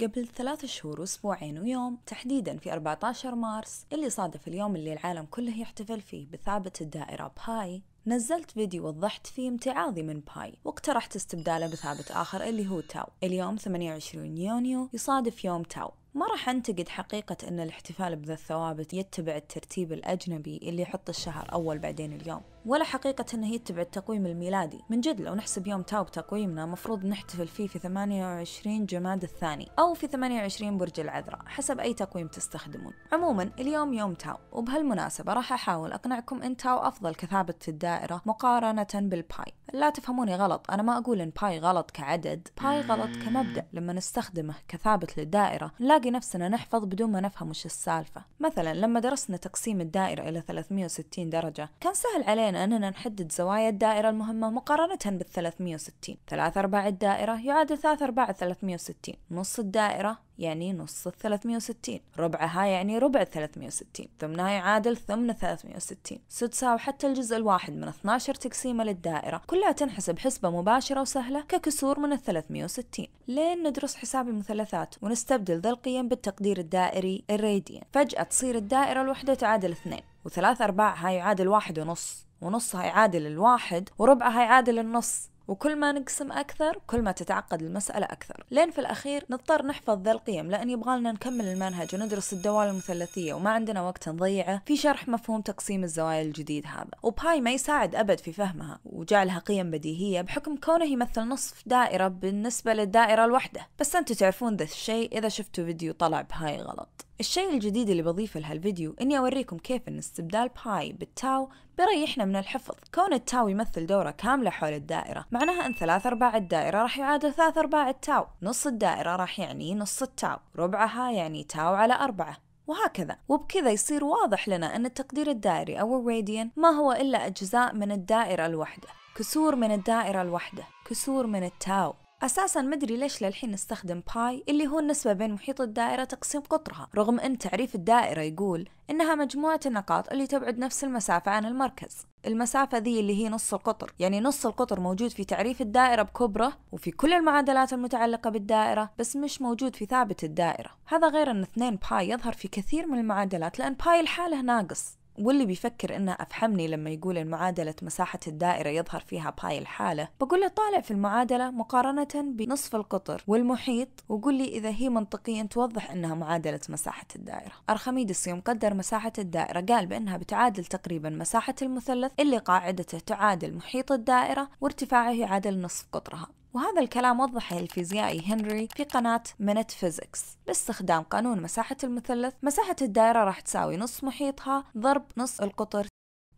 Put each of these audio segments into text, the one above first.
قبل ثلاثة شهور وأسبوعين ويوم تحديدا في 14 مارس اللي صادف اليوم اللي العالم كله يحتفل فيه بثابت الدائرة بهاي نزلت فيديو وضحت فيه امتعاضي من باي واقترحت استبداله بثابت آخر اللي هو تاو اليوم 28 يونيو يصادف يوم تاو ما راح انتقد حقيقة ان الاحتفال بذا الثوابت يتبع الترتيب الاجنبي اللي يحط الشهر اول بعدين اليوم ولا حقيقة انه يتبع التقويم الميلادي من جد لو نحسب يوم تاو بتقويمنا مفروض نحتفل فيه في 28 جماد الثاني او في 28 برج العذراء حسب اي تقويم تستخدمون عموما اليوم يوم تاو وبهالمناسبة راح احاول اقنعكم ان تاو افضل كثابة الدائرة الدائرة مقارنة بالباي لا تفهموني غلط أنا ما أقول إن باي غلط كعدد باي غلط كمبدأ لما نستخدمه كثابت للدائرة نلاقي نفسنا نحفظ بدون ما نفهم وش السالفة مثلا لما درسنا تقسيم الدائرة إلى 360 درجة كان سهل علينا أننا نحدد زوايا الدائرة المهمة مقارنة بال 360 ثلاث أرباع الدائرة يعادل ثلاث أرباع 360 نص الدائرة يعني نص ال 360 ربعها يعني ربع ال 360 ثمنها يعادل ثمن 360 سدسها وحتى الجزء الواحد من 12 تقسيمة للدائرة كلها تنحسب حسبة مباشرة وسهلة ككسور من ال 360 لين ندرس حساب المثلثات ونستبدل ذا القيم بالتقدير الدائري الريديان فجأة تصير الدائرة الوحدة تعادل اثنين وثلاث أرباعها يعادل واحد ونص ونصها يعادل الواحد وربعها يعادل النص وكل ما نقسم أكثر كل ما تتعقد المسألة أكثر لين في الأخير نضطر نحفظ ذا القيم لأن يبغالنا نكمل المنهج وندرس الدوال المثلثية وما عندنا وقت نضيعه في شرح مفهوم تقسيم الزوايا الجديد هذا وباي ما يساعد أبد في فهمها وجعلها قيم بديهية بحكم كونه يمثل نصف دائرة بالنسبة للدائرة الواحدة بس أنتوا تعرفون ذا الشيء إذا شفتوا فيديو طلع بهاي غلط الشيء الجديد اللي بضيفه لهالفيديو اني اوريكم كيف ان استبدال باي بالتاو بيريحنا من الحفظ كون التاو يمثل دورة كاملة حول الدائرة معناها أن ثلاث أرباع الدائرة راح يعادل ثلاث أرباع التاو نص الدائرة راح يعني نص التاو ربعها يعني تاو على أربعة وهكذا وبكذا يصير واضح لنا أن التقدير الدائري أو الراديان ما هو إلا أجزاء من الدائرة الواحدة كسور من الدائرة الواحدة كسور من التاو أساسا مدري ليش للحين نستخدم باي اللي هو النسبة بين محيط الدائرة تقسيم قطرها رغم أن تعريف الدائرة يقول إنها مجموعة النقاط اللي تبعد نفس المسافة عن المركز المسافة ذي اللي هي نص القطر يعني نص القطر موجود في تعريف الدائرة بكبره وفي كل المعادلات المتعلقة بالدائرة بس مش موجود في ثابت الدائرة هذا غير أن 2 باي يظهر في كثير من المعادلات لأن باي لحاله ناقص واللي بيفكر انه افحمني لما يقول ان معادلة مساحة الدائرة يظهر فيها بهاي الحالة بقول له طالع في المعادلة مقارنة بنصف القطر والمحيط وقول لي اذا هي منطقيا توضح انها معادلة مساحة الدائرة أرخميدس يوم قدر مساحة الدائرة قال بانها بتعادل تقريبا مساحة المثلث اللي قاعدته تعادل محيط الدائرة وارتفاعه يعادل نصف قطرها وهذا الكلام وضحه الفيزيائي هنري في قناة منت فيزيكس باستخدام قانون مساحة المثلث مساحة الدائرة راح تساوي نص محيطها ضرب نص القطر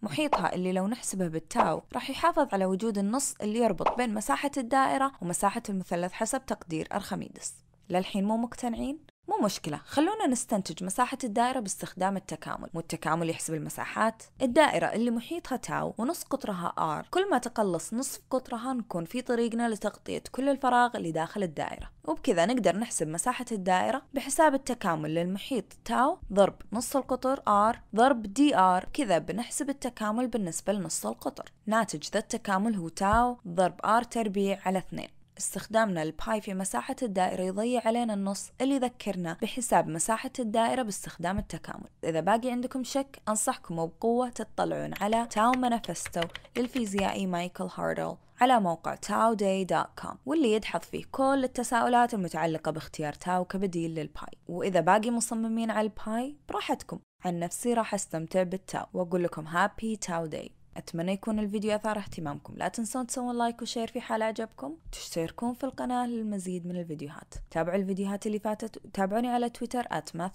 محيطها اللي لو نحسبه بالتاو راح يحافظ على وجود النص اللي يربط بين مساحة الدائرة ومساحة المثلث حسب تقدير أرخميدس للحين مو مقتنعين؟ مو مشكلة خلونا نستنتج مساحة الدائرة باستخدام التكامل والتكامل يحسب المساحات الدائرة اللي محيطها تاو ونص قطرها r كل ما تقلص نصف قطرها نكون في طريقنا لتغطية كل الفراغ اللي داخل الدائرة وبكذا نقدر نحسب مساحة الدائرة بحساب التكامل للمحيط تاو ضرب نص القطر r ضرب dr كذا بنحسب التكامل بالنسبة لنص القطر ناتج ذا التكامل هو تاو ضرب r تربيع على 2 استخدامنا الباي في مساحة الدائرة يضيع علينا النص اللي يذكرنا بحساب مساحة الدائرة باستخدام التكامل إذا باقي عندكم شك أنصحكم وبقوة تطلعون على تاو مانيفستو للفيزيائي مايكل هاردل على موقع taoday.com واللي يدحض فيه كل التساؤلات المتعلقة باختيار تاو كبديل للباي وإذا باقي مصممين على الباي براحتكم عن نفسي راح استمتع بالتاو وأقول لكم هابي تاو داي أتمنى يكون الفيديو أثار اهتمامكم لا تنسون تسوون لايك وشير في حال أعجبكم تشتركون في القناة للمزيد من الفيديوهات تابعوا الفيديوهات اللي فاتت وتابعوني على تويتر at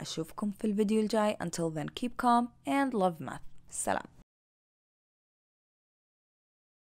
أشوفكم في الفيديو الجاي until then keep calm and love math سلام